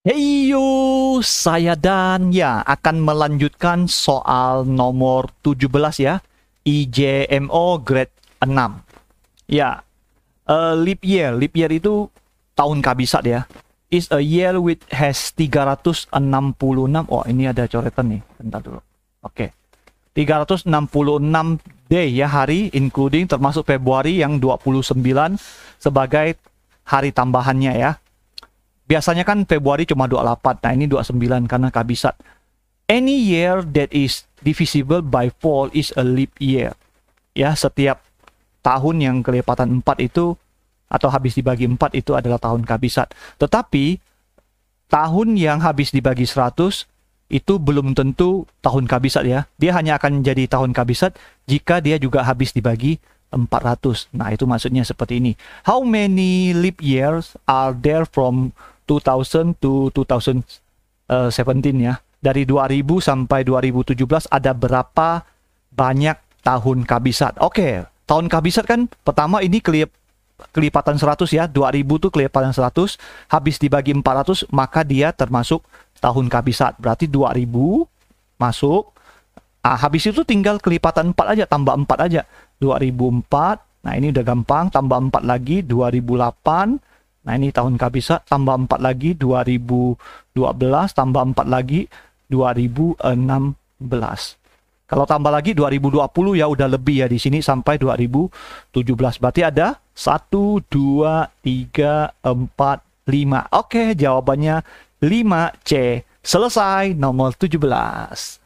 Hey yo, saya Dan ya akan melanjutkan soal nomor 17 ya, IJMO grade 6. Ya, uh, leap year, leap year itu tahun kabisat ya is a year with has 366 oh ini ada coretan nih bentar dulu oke okay. 366 day ya hari including termasuk Februari yang 29 sebagai hari tambahannya ya biasanya kan Februari cuma 28 nah ini 29 karena kabisat any year that is divisible by fall is a leap year ya setiap tahun yang kelipatan 4 itu atau habis dibagi 4 itu adalah tahun kabisat. Tetapi tahun yang habis dibagi 100 itu belum tentu tahun kabisat ya. Dia hanya akan jadi tahun kabisat jika dia juga habis dibagi 400. Nah, itu maksudnya seperti ini. How many leap years are there from 2000 to 2017 ya? Dari 2000 sampai 2017 ada berapa banyak tahun kabisat? Oke, okay. tahun kabisat kan pertama ini clear kelipatan 100 ya, 2000 tuh kelipatan 100, habis dibagi 400 maka dia termasuk tahun kabisat. Berarti 2000 masuk. Ah, habis itu tinggal kelipatan 4 aja, tambah 4 aja. 2004. Nah, ini udah gampang, tambah 4 lagi 2008. Nah, ini tahun kabisat, tambah 4 lagi 2012, tambah 4 lagi 2016. Kalau tambah lagi 2020 ya udah lebih ya di sini sampai 2017. Berarti ada 1 2 3 4 5. Oke, jawabannya 5C. Selesai nomor 17.